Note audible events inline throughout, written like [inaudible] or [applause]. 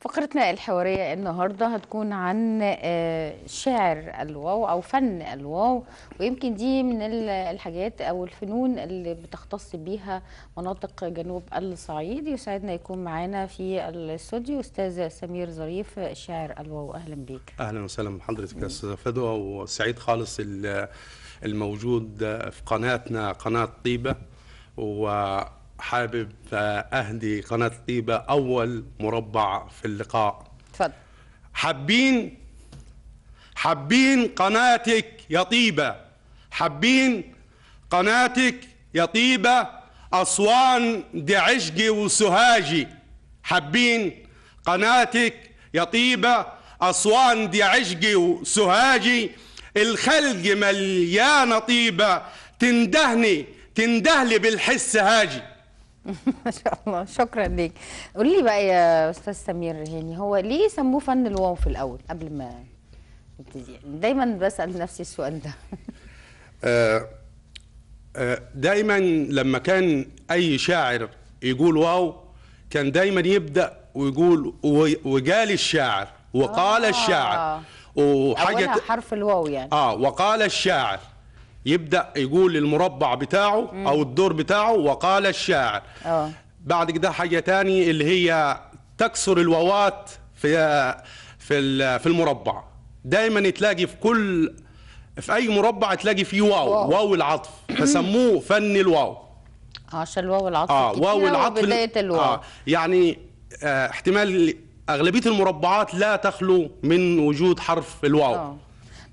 فقرتنا الحوارية النهاردة هتكون عن آه، شعر الواو أو فن الواو ويمكن دي من الحاجات أو الفنون اللي بتختص بيها مناطق جنوب الصعيد يسعدنا يكون معانا في الاستوديو أستاذ سمير ظريف شاعر الواو أهلا بيك أهلا وسهلا بحضرتك يا أستاذة فدوى وسعيد خالص الموجود في قناتنا قناة طيبة و حابب اهدي قناه طيبه اول مربع في اللقاء تفضل حابين حابين قناتك يا طيبه حابين قناتك يا طيبه اسوان دي عشقي وسهاجي حابين قناتك يا طيبه اسوان دي عشقي وسهاجي الخلق مليانه طيبه تندهني تندهلي بالحس هاجي [laughs] ما شاء الله شكرا ليك قولي لي بقى يا استاذ سمير هاني يعني هو ليه سموه فن الواو في الاول قبل ما نبتدي يعني دايما بسال نفسي السؤال ده [laughs] آه، آه، دايما لما كان اي شاعر يقول واو كان دايما يبدا ويقول وقال الشاعر وقال آه الشاعر وحاجه حرف الواو يعني اه وقال الشاعر يبدا يقول المربع بتاعه مم. او الدور بتاعه وقال الشاعر أوه. بعد كده حاجه تاني اللي هي تكسر الواوات في في في المربع دايما تلاقي في كل في اي مربع تلاقي فيه واو واو, واو العطف فسموه فن الواو آه، عشان الواو العطف اه واو العطف بدايه آه، الواو آه يعني آه احتمال اغلبيه المربعات لا تخلو من وجود حرف الواو أوه.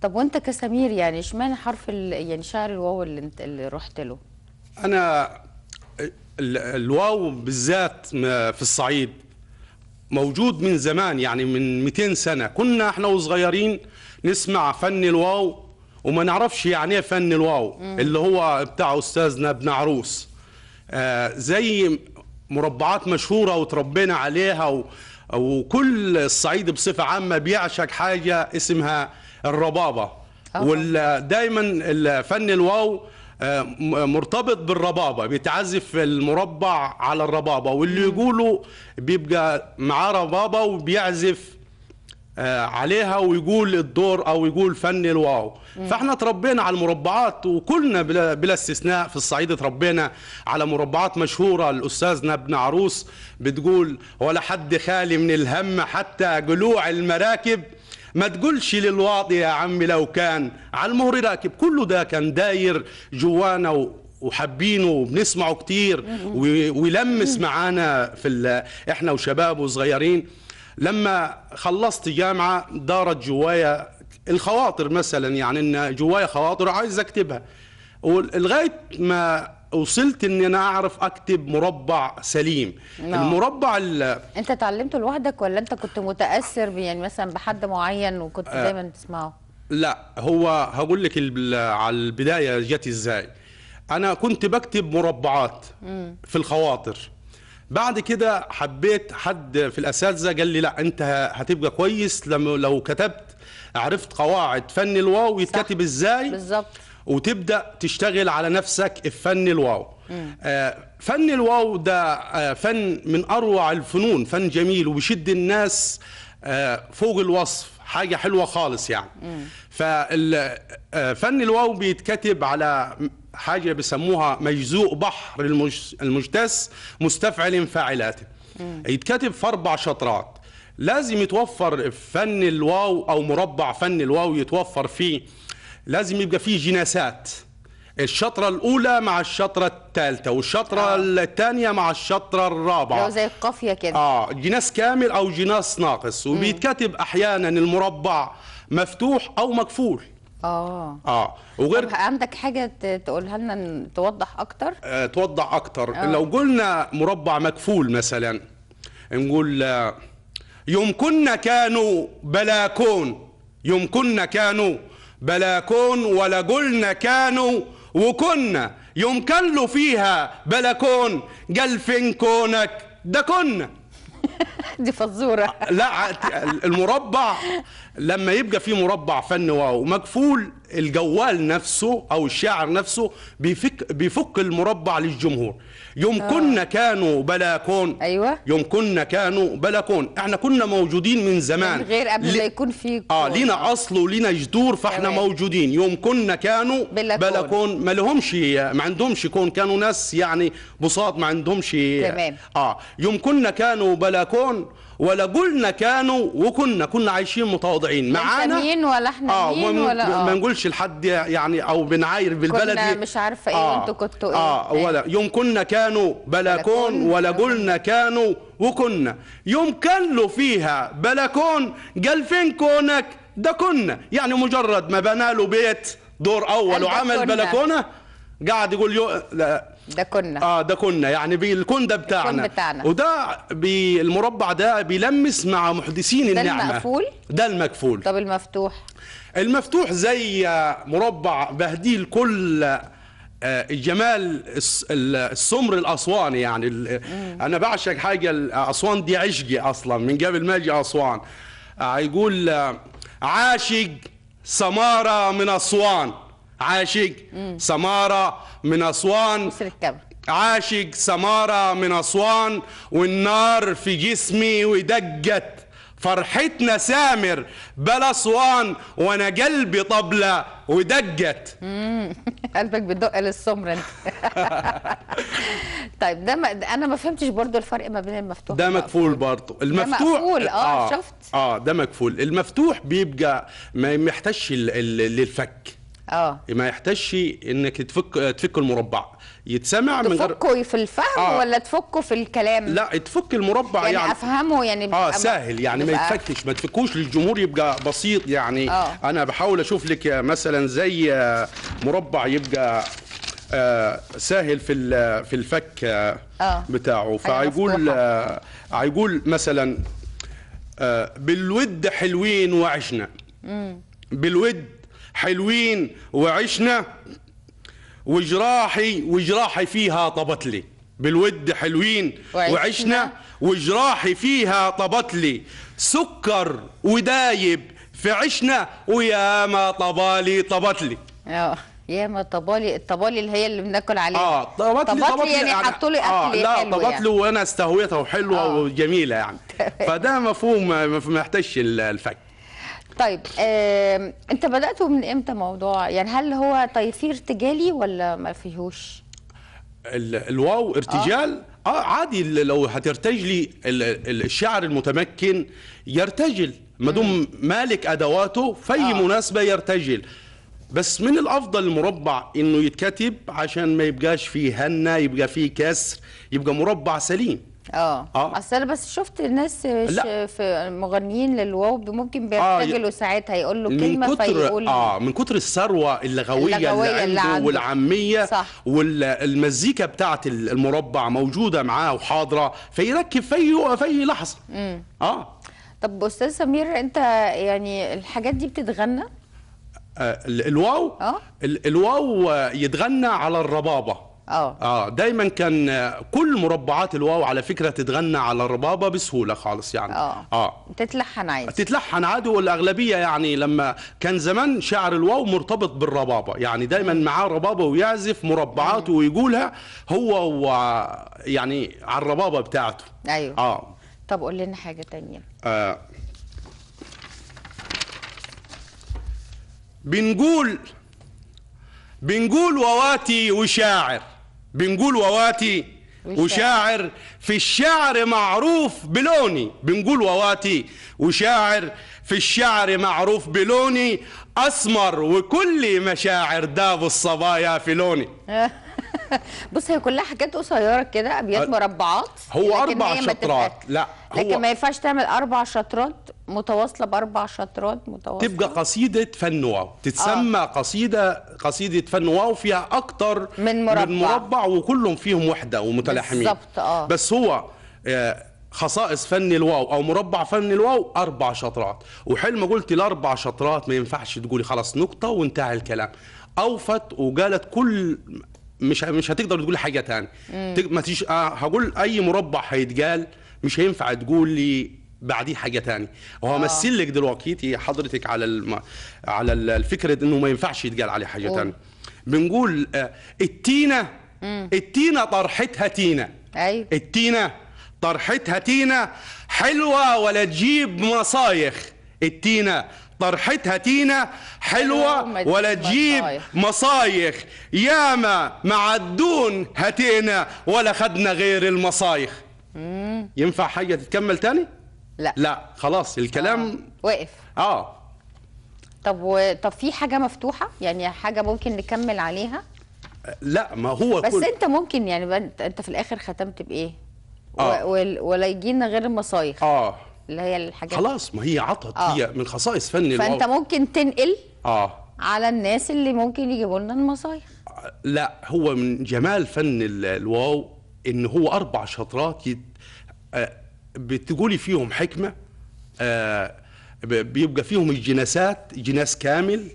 طب وانت كسمير يعني اشمعنى حرف يعني شعر الواو اللي انت اللي رحت له انا الواو بالذات في الصعيد موجود من زمان يعني من 200 سنه كنا احنا وصغيرين نسمع فن الواو وما نعرفش يعني ايه فن الواو مم. اللي هو بتاع استاذنا ابن عروس آه زي مربعات مشهوره وتربينا عليها و... وكل الصعيد بصفه عامه بيعشق حاجه اسمها الربابه آه. ودايما فن الواو آه، مرتبط بالربابه بيتعزف المربع على الربابه واللي يقوله بيبقى معاه ربابه وبيعزف آه، عليها ويقول الدور او يقول فن الواو فاحنا تربينا على المربعات وكلنا بلا, استثناء في الصعيد تربينا على مربعات مشهوره الاستاذ ابن عروس بتقول ولا حد خالي من الهم حتى جلوع المراكب ما تقولش للواطي يا عمي لو كان على المهر راكب كله ده كان داير جوانا وحابينه وبنسمعه كتير ويلمس معانا في احنا وشباب وصغيرين لما خلصت جامعه دارت جوايا الخواطر مثلا يعني ان جوايا خواطر عايز اكتبها ولغايه ما وصلت ان انا اعرف اكتب مربع سليم نعم. المربع ال... انت اتعلمته لوحدك ولا انت كنت متاثر يعني مثلا بحد معين وكنت آه دايما تسمعه لا هو هقول لك على البدايه جت ازاي انا كنت بكتب مربعات مم. في الخواطر بعد كده حبيت حد في الاساتذه قال لي لا انت هتبقى كويس لما لو كتبت عرفت قواعد فن الواو يتكتب ازاي بالظبط وتبدا تشتغل على نفسك في فن الواو آه فن الواو ده آه فن من اروع الفنون فن جميل وبيشد الناس آه فوق الوصف حاجه حلوه خالص يعني ففن آه، الواو بيتكتب على حاجه بيسموها مجزوء بحر المجتس مستفعل فاعلات يتكتب في اربع شطرات لازم يتوفر فن الواو او مربع فن الواو يتوفر فيه لازم يبقى فيه جناسات الشطرة الأولى مع الشطرة الثالثة والشطرة آه. الثانية مع الشطرة الرابعة زي القافية كده اه جناس كامل أو جناس ناقص وبيتكتب أحيانا المربع مفتوح أو مكفول اه اه وغير عندك حاجه تقولها لنا توضح اكتر آه توضح اكتر آه. لو قلنا مربع مكفول مثلا نقول آه يمكننا كانوا بلاكون كون يمكننا كانوا بلا كون ولا قلنا كانوا وكنا يوم كان له فيها بلا كون قال فين كونك ده كنا [laughs] دي فزورة لا المربع لما يبقى فيه مربع فن واو مكفول الجوال نفسه أو الشاعر نفسه بيفك, بيفك المربع للجمهور يمكننا آه. كانوا بلاكون ايوه يمكننا كانوا بلاكون احنا كنا موجودين من زمان من غير قبل ل... ما يكون في اه لينا اصل ولينا جذور فاحنا أيوة. موجودين يمكننا كانوا بلاكون, بلاكون. ما لهمش ما عندهمش كون كانوا ناس يعني بساط ما عندهمش تمام اه يمكننا كانوا بلاكون ولا قلنا كانوا وكنا كنا عايشين متواضعين معانا مين ولا احنا آه ولا آه ما نقولش لحد يعني او بنعاير بالبلدي كنا مش عارفه ايه آه انتوا كنتوا آه، ايه اه ولا إيه؟ يوم كنا كانوا بلكون ولا قلنا كانوا وكنا يوم كانوا فيها بلكون قال فين كونك ده كنا يعني مجرد ما بنى له بيت دور اول وعمل بلكونه قاعد يقول يو... لا ده كنا اه ده كنا يعني بالكون ده بتاعنا الكون بتاعنا وده بالمربع ده بيلمس مع محدثين ده النعمه ده المقفول ده المكفول طب المفتوح المفتوح زي مربع بهديل كل آه، الجمال السمر الاسواني يعني انا بعشق حاجه اسوان دي عشقي اصلا من قبل ما اجي اسوان آه، يقول آه، عاشق سماره من اسوان عاشق سمارة من أسوان عاشق سمارة من أسوان والنار في جسمي ودقت فرحتنا سامر بلا أسوان وأنا قلبي طبلة ودقت [laughs] قلبك بدق للسمر انت [laughs] طيب ده ما انا ما فهمتش برضو الفرق ما بين المفتوح ده مقفول برضو المفتوح ده مقفول اه, آه شفت اه ده مقفول المفتوح بيبقى ما يحتاجش للفك اه ما يحتاجش انك تفك تفك المربع يتسمع من غير تفكه في الفهم آه. ولا تفكه في الكلام لا تفك المربع يعني, يعني افهمه يعني اه سهل يعني ما يتفكش ما تفكوش للجمهور يبقى بسيط يعني آه. انا بحاول اشوف لك مثلا زي مربع يبقى آه سهل في في الفك آه. آه. بتاعه أيوة، فهيقول هيقول آه مثلا آه، بالود حلوين وعشنا بالود حلوين وعشنا وجراحي وجراحي فيها طبت لي بالود حلوين وعشنا, وعشنا وجراحي فيها طبت لي سكر ودايب في عشنا ويا ما طبالي طبت لي اه يا ما طبالي الطبالي اللي هي اللي بناكل عليها اه طبت لي طبت لي يعني, يعني حطوا لي اكل آه لا طبطلي طبت يعني. وانا استهويتها وحلوه آه. وجميله يعني [laughs] فده مفهوم ما يحتاجش الفك طيب آه، انت بدات من امتى موضوع يعني هل هو طيب في ارتجالي ولا ما فيهوش الواو ارتجال آه. اه عادي لو هترتجلي الشاعر المتمكن يرتجل ما دام مالك ادواته في آه. مناسبه يرتجل بس من الافضل المربع انه يتكتب عشان ما يبقاش فيه هنه يبقى فيه كسر يبقى مربع سليم اه اه اصل انا بس شفت ناس في مغنيين للواو ممكن بيرتجلوا آه ساعات هيقول له كلمه من كتر فيقول اه من كتر الثروه اللغويه, اللغوية اللي, اللي عنده والعاميه صح. والمزيكا بتاعت المربع موجوده معاه وحاضره فيركب في في اي لحظه اه طب استاذ سمير انت يعني الحاجات دي بتتغنى آه الواو آه؟ الواو يتغنى على الربابه اه اه دايما كان كل مربعات الواو على فكره تتغنى على الربابه بسهوله خالص يعني اه اه تتلحن عادي تتلحن عادي والاغلبيه يعني لما كان زمان شعر الواو مرتبط بالربابه يعني دايما معاه ربابه ويعزف مربعاته ويقولها هو و يعني على الربابه بتاعته ايوه اه طب قول لنا حاجه ثانيه آه بنقول بنقول وواتي وشاعر بنقول وواتي وشاعر في الشعر معروف بلوني بنقول وواتي وشاعر في الشعر معروف بلوني اسمر وكل مشاعر داب الصبايا في لوني [laughs] بص هي كلها حاجات قصيره كده ابيات أه، مربعات هو اربع شطرات لا هو لكن ما ينفعش تعمل اربع شطرات متواصله باربع شطرات متواصله تبقى قصيده فن واو تتسمى آه. قصيده قصيده فن واو فيها اكتر من مربع, من مربع وكلهم فيهم وحده ومتلاحمين بالظبط اه بس هو آه، خصائص فن الواو او مربع فن الواو اربع شطرات وحلم قلت الاربع شطرات ما ينفعش تقولي خلاص نقطه وانتهى الكلام اوفت وقالت كل مش مش هتقدر تقول حاجه ثانيه ما تيجي آه، هقول اي مربع هيتقال مش هينفع تقول لي بعديه حاجه تاني هو آه. مثل لك دلوقتي حضرتك على الم... على الفكره انه ما ينفعش يتقال عليه حاجه تانية تاني بنقول آه، التينه التينه طرحتها تينه ايوه التينه طرحتها تينه حلوه ولا تجيب مصايخ التينه طرحتها تينة حلوة ولا تجيب مصايخ ياما الدون هتينا ولا خدنا غير المصايخ ينفع حاجة تتكمل تاني؟ لا لا خلاص الكلام آه. وقف اه طب و... طب في حاجه مفتوحه يعني حاجه ممكن نكمل عليها لا ما هو بس كل... انت ممكن يعني انت في الاخر ختمت بايه آه. و... ولا يجينا غير المصايخ اه اللي هي الحاجات خلاص ما هي عطت آه. هي من خصائص فن فانت الواقع. ممكن تنقل اه على الناس اللي ممكن يجيبوا لنا المصايخ لا هو من جمال فن الواو ان هو اربع شطرات يت... آه بتقولي فيهم حكمه آه بيبقى فيهم الجناسات جناس كامل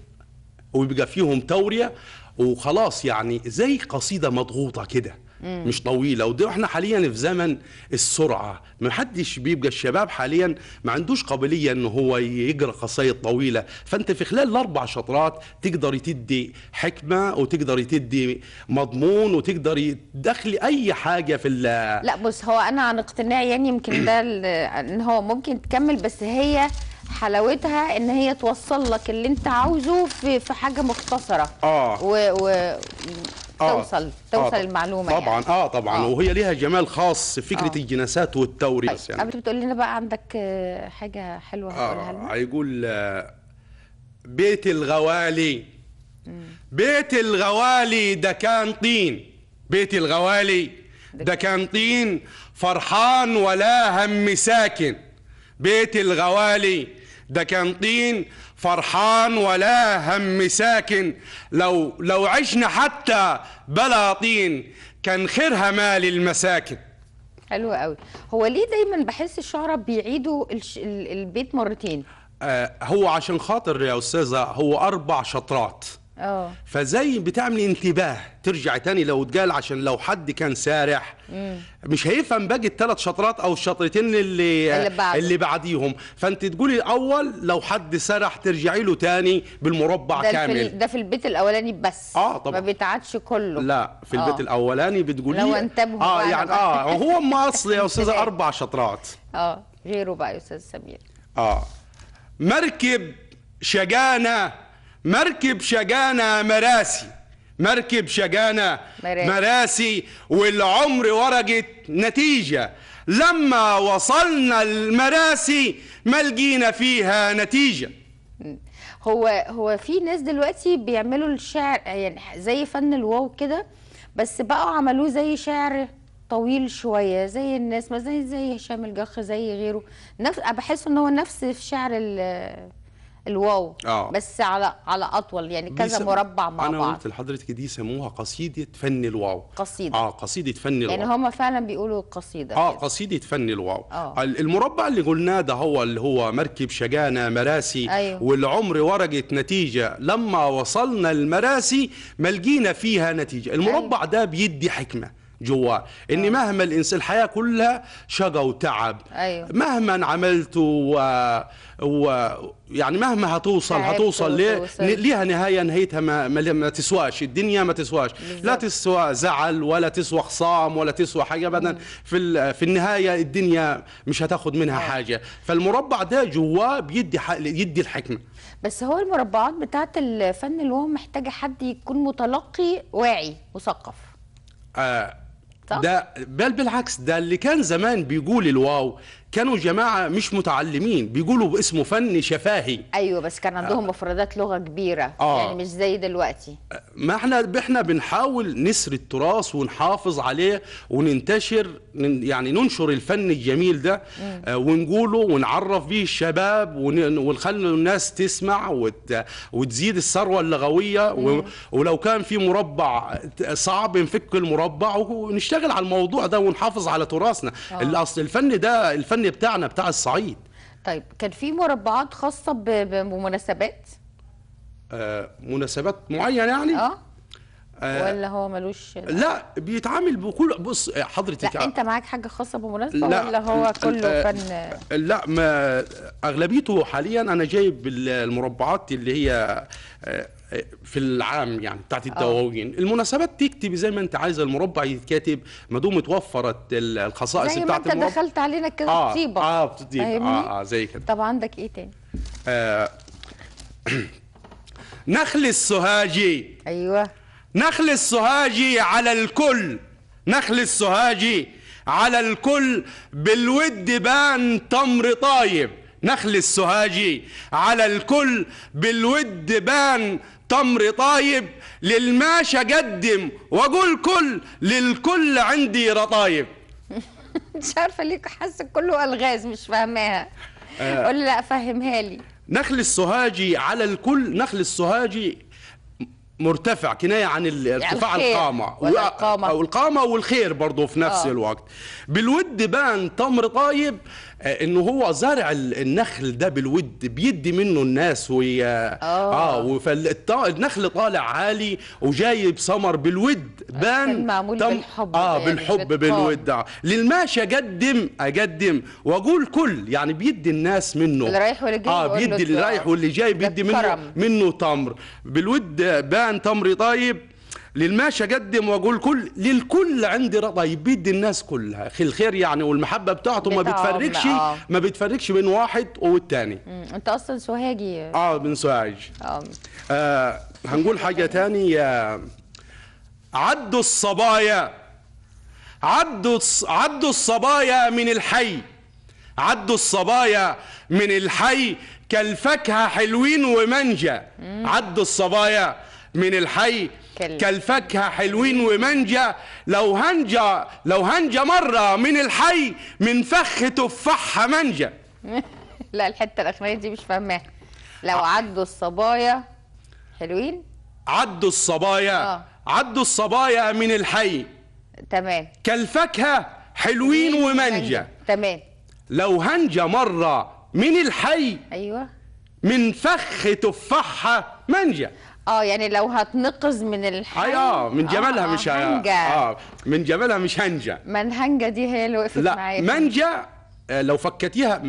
ويبقى فيهم توريه وخلاص يعني زي قصيده مضغوطه كده مم. مش طويله ودي احنا حاليا في زمن السرعه ما حدش بيبقى الشباب حاليا ما عندوش قابليه ان هو يقرا قصايد طويله فانت في خلال الاربع شطرات تقدر تدي حكمه وتقدر تدي مضمون وتقدر تدخلي اي حاجه في لا بص هو انا عن اقتناع يعني يمكن [clears throat] ده ان هو ممكن تكمل بس هي حلاوتها ان هي توصل لك اللي انت عاوزه في في حاجه مختصره اه و, و... آه توصل آه، توصل آه المعلومه طبعا يعني. اه طبعا آه. وهي ليها جمال خاص فكره آه. الجنسات والتوريث طيب، يعني انت بتقول لنا بقى عندك آه، حاجه حلوه هتقولها آه هيقول آه، بيت الغوالي بيت الغوالي ده كان طين بيت الغوالي ده كان طين فرحان ولا هم ساكن بيت الغوالي ده كان طين فرحان ولا هم ساكن لو لو عشنا حتى بلا طين كان خيرها مال المساكن حلو قوي هو ليه دايما بحس الشعراء بيعيدوا البيت مرتين آه هو عشان خاطر يا استاذه هو اربع شطرات اه فزي بتعمل انتباه ترجع تاني لو اتقال عشان لو حد كان سارح مم. مش هيفهم باقي الثلاث شطرات او الشطرتين اللي اللي, بعد. اللي بعديهم فانت تقولي الاول لو حد سرح ترجعي له تاني بالمربع ده كامل في ده في البيت الاولاني بس اه طبعا ما بيتعادش كله لا في البيت آه. الاولاني بتقولي لو انتبهوا اه يعني اه هو ما اصل يا استاذه [laughs] إيه. اربع شطرات اه غيره بقى يا استاذ سمير اه مركب شجانه مركب شجانا مراسي مركب شجانا مراسي, مراسي والعمر ورجت نتيجة لما وصلنا المراسي ما لقينا فيها نتيجة هو هو في ناس دلوقتي بيعملوا الشعر يعني زي فن الواو كده بس بقوا عملوه زي شعر طويل شويه زي الناس ما زي هشام الجخ زي غيره نفس بحس ان هو نفس في شعر الواو آه. بس على على اطول يعني كذا سم... مربع مع أنا بعض انا قلت لحضرتك دي سموها قصيده فن الواو قصيده اه قصيده فن الواو يعني هم فعلا بيقولوا قصيده اه قصيده فن الواو آه. المربع اللي قلناه ده هو اللي هو مركب شجانه مراسي أيوه. والعمر ورقه نتيجه لما وصلنا المراسي ما لقينا فيها نتيجه المربع أيوه. ده بيدي حكمه جواه ان آه. مهما الانسان الحياه كلها شقى وتعب أيوه. مهما عملت و... و... يعني مهما هتوصل هتوصل ليه ليها نهايه نهايتها ما, ما, ما تسواش الدنيا ما تسواش بالزبط. لا تسوى زعل ولا تسوى خصام ولا تسوى حاجه ابدا في ال... في النهايه الدنيا مش هتاخد منها أيوه. حاجه فالمربع ده جواه بيدي ح... يدي الحكمه بس هو المربعات بتاعت الفن اللي هو محتاجه حد يكون متلقي واعي مثقف آه صح. ده بل بالعكس ده اللي كان زمان بيقول الواو كانوا جماعه مش متعلمين بيقولوا باسمه فن شفاهي ايوه بس كان عندهم آه. مفردات لغه كبيره آه. يعني مش زي دلوقتي آه، ما احنا احنا بنحاول نسر التراث ونحافظ عليه وننتشر يعني ننشر الفن الجميل ده آه ونقوله ونعرف به الشباب ونخلي الناس تسمع وت... وتزيد الثروه اللغويه و... ولو كان في مربع صعب نفك المربع ونشتغل على الموضوع ده ونحافظ على تراثنا آه. الاصل الفن ده الفن الفني بتاعنا بتاع الصعيد طيب كان في مربعات خاصه بمناسبات آه مناسبات معينه يعني اه آه، ولا هو ملوش لا بيتعامل بكل بص آه، حضرتك لا آه، انت معاك حاجه خاصه بمناسبه لا ولا هو كله فن لا ما اغلبيته حاليا انا جايب المربعات اللي هي في العام يعني بتاعت الدواوين المناسبات تكتب زي ما انت عايزه المربع يتكتب ما دوم اتوفرت الخصائص بتاعت المربع زي ما انت دخلت علينا كده آه طيبه اه طيبه آه, اه زي كده طب عندك ايه تاني؟ آه [clears throat] نخل السوهاجي ايوه نخل السهاجي على الكل نخل السهاجي على الكل بالود بان تمر طايب نخل السهاجي على الكل بالود بان تمر طايب للماشى قدم واقول كل للكل عندي رطايب [laughs] مش عارفه ليك حاسه كله الغاز مش فاهماها آه قول لا فهمها لي نخل السهاجي على الكل نخل السهاجي مرتفع كنايه عن يعني ارتفاع يعني القامه والقامه او القامه والخير برضه في نفس آه. الوقت بالود بان تمر طيب انه هو زرع النخل ده بالود بيدي منه الناس وي اه, آه فالنخل طالع عالي وجايب ثمر بالود بان معمول تم... بالحب اه يعني بالحب بالود آه. للماشي اقدم اقدم واقول كل يعني بيدي الناس منه اللي رايح واللي جاي اه بيدي اللي رايح واللي جاي بيدي منه منه تمر بالود بان فلان تمري طيب للماشي اقدم واقول كل للكل عندي رضا طيب، بيدي الناس كلها الخير يعني والمحبه بتاعته ما بتفرقش آه. ما بتفرقش بين واحد والتاني انت اصلا سوهاجي اه من سوهاج آه. آه هنقول حاجه تانية عدوا الصبايا عدوا عدوا الصبايا من الحي عدوا الصبايا من الحي كالفاكهه حلوين ومانجا عدوا الصبايا من الحي كالفاكهة حلوين ومانجا لو هنجا لو هنجا مرة من الحي من فخ تفاحة مانجا [laughs] لا الحتة الأخرانية دي مش فاهماها لو عدوا الصبايا حلوين عدوا الصبايا آه. عدوا الصبايا من الحي تمام كالفاكهة حلوين ومانجا تمام لو هنجا مرة من الحي أيوه من فخ تفاحة مانجا اه يعني لو هتنقذ من الحي اي آه،, آه،, اه من جمالها مش هنجة. اه من جمالها مش هنجة منهنجة دي هي اللي وقفت معايا لا منجة آه، لو فكتيها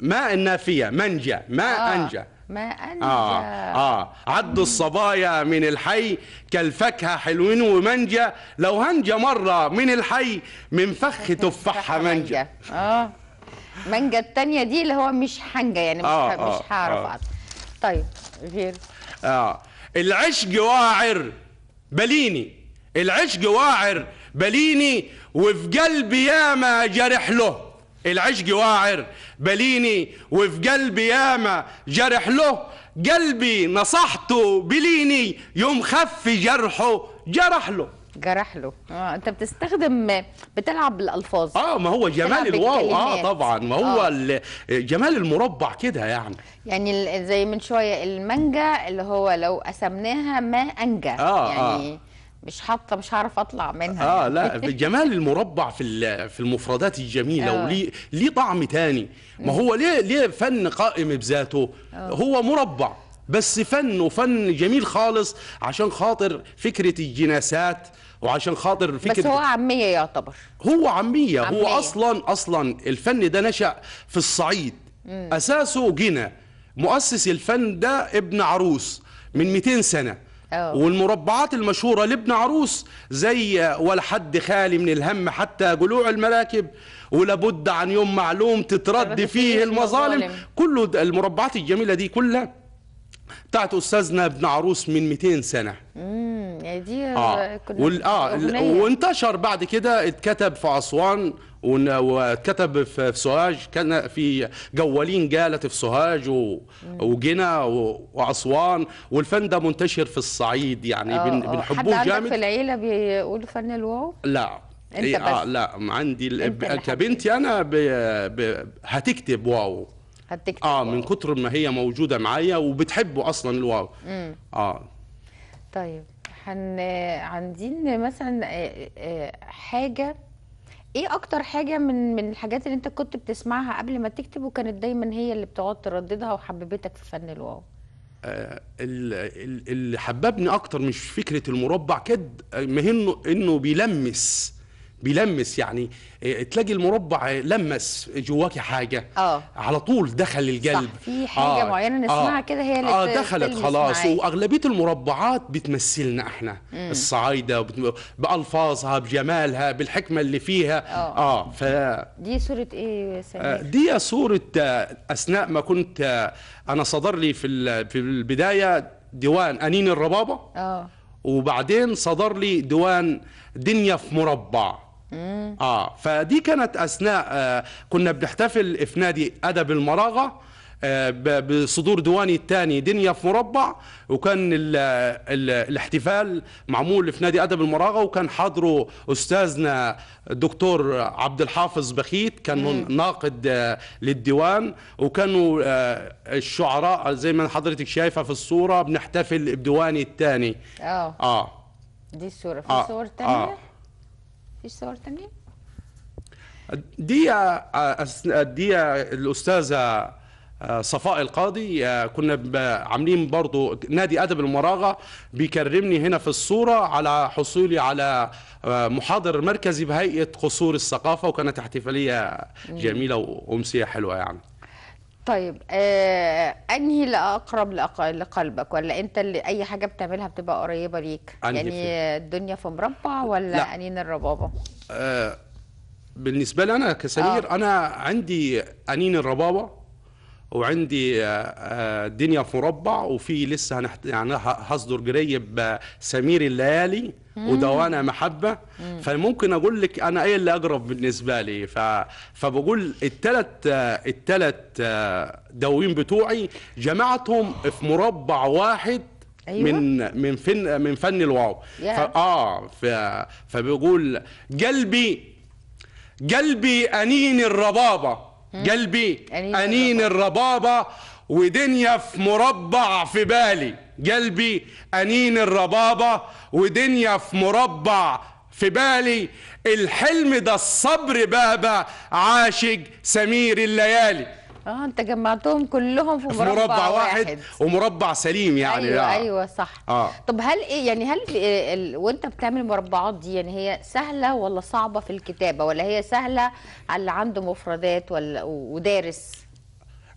ماء النافية منجة ماء آه. أنجة ما أنجى آه, آه عد الصبايا من الحي كالفاكهة حلوين ومنجة لو هنجة مرة من الحي من فخ [laughs] تفاحة منجة آه منجة التانية دي اللي هو مش حنجة يعني مش, آه مش هعرف آه آه. طيب غير آه. العشق واعر بليني العشق واعر بليني وفي قلبي يا ما جرح له العشق واعر بليني وفي قلبي يا ما جرح له قلبي نصحته بليني يوم خف جرحه جرح له جرح له اه انت بتستخدم بتلعب بالالفاظ اه ما هو جمال الواو اه طبعا ما هو آه. جمال المربع كده يعني يعني زي من شويه المانجا اللي هو لو قسمناها ما انجا آه, آه. يعني آه. مش حاطه مش هعرف اطلع منها اه لا [laughs] جمال المربع في في المفردات الجميله آه. وليه ليه طعم تاني ما هو ليه ليه فن قائم بذاته آه. هو مربع بس فن وفن جميل خالص عشان خاطر فكره الجناسات وعشان خاطر فكره بس هو عاميه يعتبر هو عاميه, عمية. هو اصلا اصلا الفن ده نشا في الصعيد مم. اساسه جنا مؤسس الفن ده ابن عروس من 200 سنه أوه. والمربعات المشهوره لابن عروس زي ولا حد خالي من الهم حتى جلوع المراكب ولابد عن يوم معلوم تترد فيه المظالم كله المربعات الجميله دي كلها بتاعت استاذنا ابن عروس من 200 سنه امم يعني دي اه, كل آه. وانتشر بعد كده اتكتب في اسوان واتكتب في سوهاج كان في جوالين جالت في سوهاج و... وجنا و... واسوان والفن ده منتشر في الصعيد يعني آه بن... آه. بنحبوه جامد حد في العيله بيقولوا فن الواو لا انت إيه، آه، بس. آه لا عندي كبنتي انا ب... ب... هتكتب واو هتكتب اه من كتر ما هي موجوده معايا وبتحبه اصلا الواو اه طيب هن عندين مثلا آه، آه، حاجه ايه اكتر حاجه من من الحاجات اللي انت كنت بتسمعها قبل ما تكتب وكانت دايما هي اللي بتقعد ترددها وحببتك في فن الواو آه، اللي حببني اكتر مش فكره المربع كد انه انه بيلمس بيلمس يعني آه، تلاقي المربع لمس جواكي حاجه اه على طول دخل القلب صح في حاجه آه معينه نسمعها آه كده هي اللي اه دخلت خلاص معي. واغلبيه المربعات بتمثلنا احنا مم. الصعايده بالفاظها بجمالها بالحكمه اللي فيها اه, آه ف دي صوره ايه يا آه دي صوره آه اثناء ما كنت آه انا صدر لي في في البدايه ديوان انين الربابه اه وبعدين صدر لي ديوان دنيا في مربع اه فدي كانت اثناء آه كنا بنحتفل في نادي ادب المراغه آه بصدور ديواني الثاني دنيا في مربع وكان الـ الـ الاحتفال معمول في نادي ادب المراغه وكان حاضره استاذنا الدكتور عبد الحافظ بخيت كان مم. ناقد آه، للديوان وكانوا آه، الشعراء زي ما حضرتك شايفه في الصوره بنحتفل بديواني الثاني اه اه دي الصوره في آه. صور ثانيه آه. فيش صور تانية؟ دي دي الاستاذه آه، صفاء القاضي آه، كنا عاملين برضو نادي ادب المراغه بيكرمني هنا في الصوره على حصولي على آه، محاضر مركزي بهيئه قصور الثقافه وكانت احتفاليه جميله وامسيه حلوه يعني طيب آه انهي الاقرب لقلبك ولا انت اللي اي حاجه بتعملها بتبقى قريبه ليك يعني في... الدنيا في مربع ولا انين الربابه آه بالنسبه لي انا كسمير آه. انا عندي انين الربابه وعندي آه، آه، الدنيا في مربع وفي لسه هنحت... يعني هصدر قريب آه، سمير الليالي ودوانا محبه فممكن اقول لك انا ايه اللي اقرب بالنسبه لي ف... فبقول التلت التلت آه، دواوين بتوعي جمعتهم في مربع واحد أيوة. من من فن من فن الواو ف... اه ف... فبيقول قلبي قلبي انين الربابه قلبي انين الربابه ودنيا في مربع في بالي قلبي أنين الربابة ودنيا في مربع في بالي الحلم ده الصبر بابا عاشق سمير الليالي اه انت جمعتهم كلهم في مربع, مربع واحد, واحد ومربع سليم يعني ايوه يعني. ايوه صح آه. طب هل ايه يعني هل إيه ال... وانت بتعمل المربعات دي يعني هي سهله ولا صعبه في الكتابه ولا هي سهله على اللي عنده مفردات ولا ودارس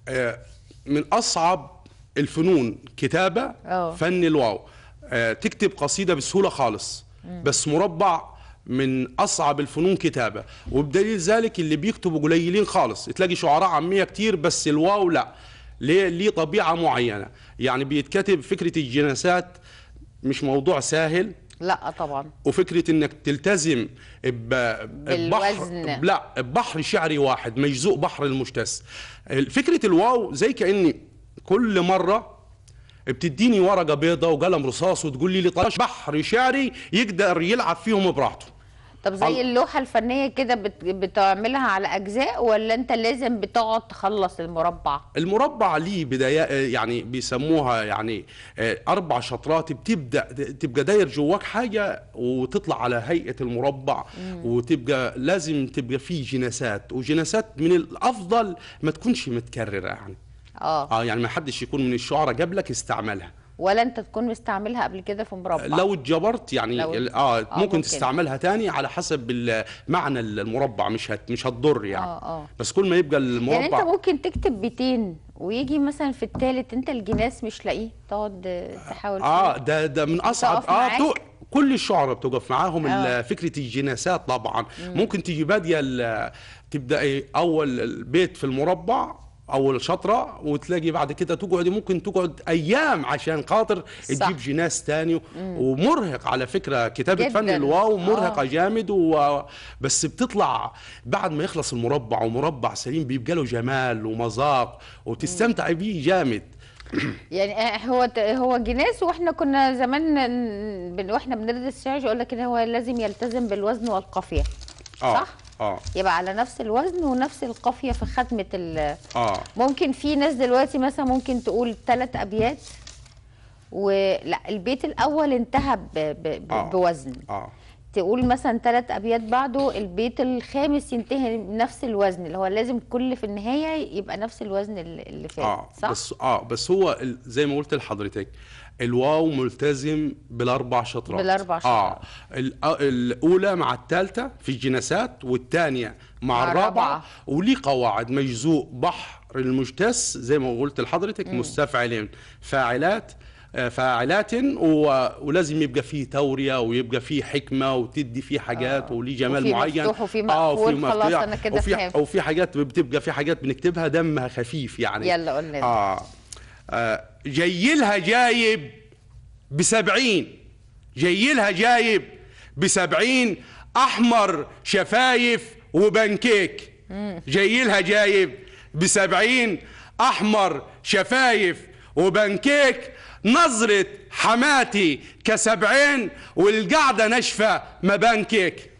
آه من اصعب الفنون كتابه أوه. فن الواو آه، تكتب قصيده بسهوله خالص بس مربع من اصعب الفنون كتابه وبدليل ذلك اللي بيكتبوا قليلين خالص تلاقي شعراء عاميه كتير بس الواو لا ليه ليه طبيعه معينه يعني بيتكتب فكره الجنسات مش موضوع سهل لا طبعا وفكره انك تلتزم بالبحر لا ببحر شعري واحد مجزوء بحر المجتث فكره الواو زي كاني كل مره بتديني ورقه بيضه وقلم رصاص وتقول لي لطلاش بحر شعري يقدر يلعب فيهم براحته طب زي اللوحه الفنيه كده بتعملها على اجزاء ولا انت لازم بتقعد تخلص المربع المربع ليه بدايه آه، يعني بيسموها يعني آه، اربع شطرات بتبدا تبقى داير جواك حاجه وتطلع على هيئه المربع مم. وتبقى لازم تبقى فيه جنسات وجنسات من الافضل ما تكونش متكرره يعني اه, آه يعني ما حدش يكون من الشعراء قبلك استعملها ولا انت تكون مستعملها قبل كده في مربع لو اتجبرت يعني لو... آه, اه ممكن, ممكن تستعملها تاني على حسب معنى المربع مش هت مش هتضر يعني آه آه. بس كل ما يبقى المربع يعني انت ممكن تكتب بيتين ويجي مثلا في الثالث انت الجناس مش لاقيه تقعد تحاول اه ده ده من اصعب اه معاك. كل الشعراء بتقف معاهم آه. فكره الجناسات طبعا مم. ممكن تيجي باديه ايه اول البيت في المربع او الشطره وتلاقي بعد كده تقعد ممكن تقعد ايام عشان خاطر تجيب جناس تاني ومرهق على فكره كتابه فن الواو آه. مرهقه آه. جامد و... بس بتطلع بعد ما يخلص المربع ومربع سليم بيبقى له جمال ومذاق وتستمتع بيه جامد [clears throat] يعني آه، هو هو جناس واحنا كنا زمان واحنا بندرس الشعر يقول لك ان هو لازم يلتزم بالوزن والقافيه آه. صح اه يبقى على نفس الوزن ونفس القافيه في ختمه ال اه ممكن في ناس دلوقتي مثلا ممكن تقول ثلاث ابيات ولا البيت الاول انتهى ب... ب... آه. بوزن اه تقول مثلا ثلاث ابيات بعده البيت الخامس ينتهي بنفس الوزن اللي هو لازم كل في النهايه يبقى نفس الوزن اللي فات آه. صح؟ بس اه بس هو زي ما قلت لحضرتك الواو ملتزم بالاربع شطرات بالاربع آه. شطرات اه الاولى مع الثالثه في الجنسات والثانيه مع, مع الرابعه, وليه قواعد مجزوء بحر المجتس زي ما قلت لحضرتك مستفعلين فاعلات آه، فاعلات ولازم يبقى فيه توريه ويبقى فيه حكمه وتدي فيه حاجات آه. وليه جمال وفي معين مفتوح وفي آه، مقفول آه خلاص انا كده وفي... فهمت حاجات بتبقى في حاجات بنكتبها دمها خفيف يعني يلا قول آه. آه، جيلها جايب بسبعين جيلها جايب بسبعين أحمر شفايف وبنكيك جيلها جايب بسبعين أحمر شفايف وبنكيك نظرة حماتي كسبعين والقعدة نشفة ما بانكيك [laughs]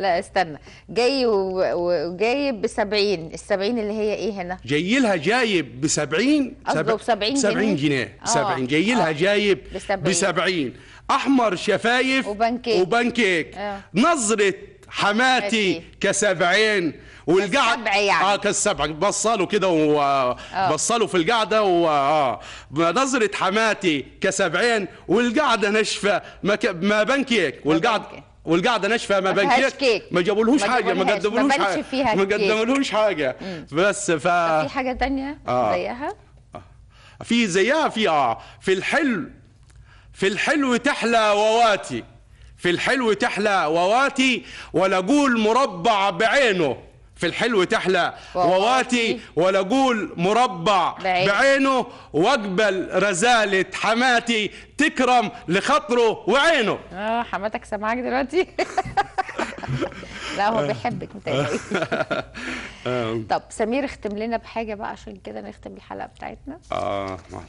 لا استنى جاي وجايب ب 70 ال 70 اللي هي ايه هنا؟ جاي لها جايب ب 70 قصده ب 70 70 جنيه 70 آه. جاي لها آه. جايب ب 70 احمر شفايف وبنكيك وبنكيك آه. نظره حماتي ك 70 والقعد يعني اه كالسبع بصلوا كده وبصلوا آه. في القعده و اه نظره حماتي كسبعين والقعده ناشفه ما, ك... ما بنكيك والقعده والقاعده ناشفه ما بنكيك ما جابولهوش حاجه ما قدمولهوش حاجه ما قدمولهوش حاجه بس ف في حاجه ثانيه آه. زيها آه. في زيها في اه في الحلو في الحلو تحلى وواتي في الحلو تحلى وواتي ولا اقول مربع بعينه في الحلو تحلى وواتي ولقول مربع بعينه واقبل رزالة حماتي تكرم لخطره وعينه اه حماتك سامعاك دلوقتي [laughs] لا هو بيحبك انت [laughs] طب سمير اختم لنا بحاجة بقى عشان كده نختم الحلقة بتاعتنا اه نعم.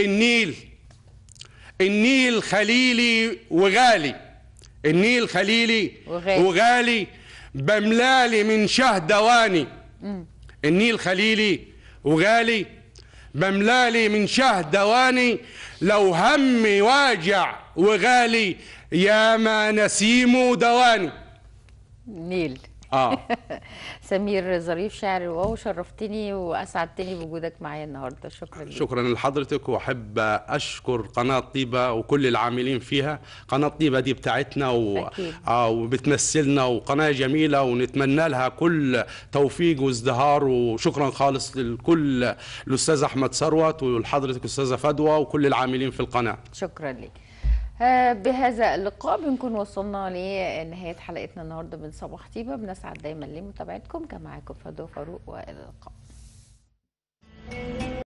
النيل النيل خليلي وغالي النيل خليلي وغالي, وغالي بملالي من شه دواني النيل خليلي وغالي بملالي من شه دواني لو همي واجع وغالي يا ما نسيم دواني نيل آه. [laughs] سمير ظريف شاعر واو شرفتني واسعدتني بوجودك معايا النهارده شكرا لك شكرا لحضرتك واحب اشكر قناه طيبه وكل العاملين فيها قناه طيبه دي بتاعتنا و... أكيد. آه وبتمثلنا وقناه جميله ونتمنى لها كل توفيق وازدهار وشكرا خالص لكل الاستاذ احمد ثروت ولحضرتك استاذه فدوى وكل العاملين في القناه شكرا لك آه، بهذا اللقاء بنكون وصلنا لنهاية حلقتنا النهاردة من صباح طيبة بنسعد دايما لمتابعتكم كان معاكم فدو فاروق وإلى اللقاء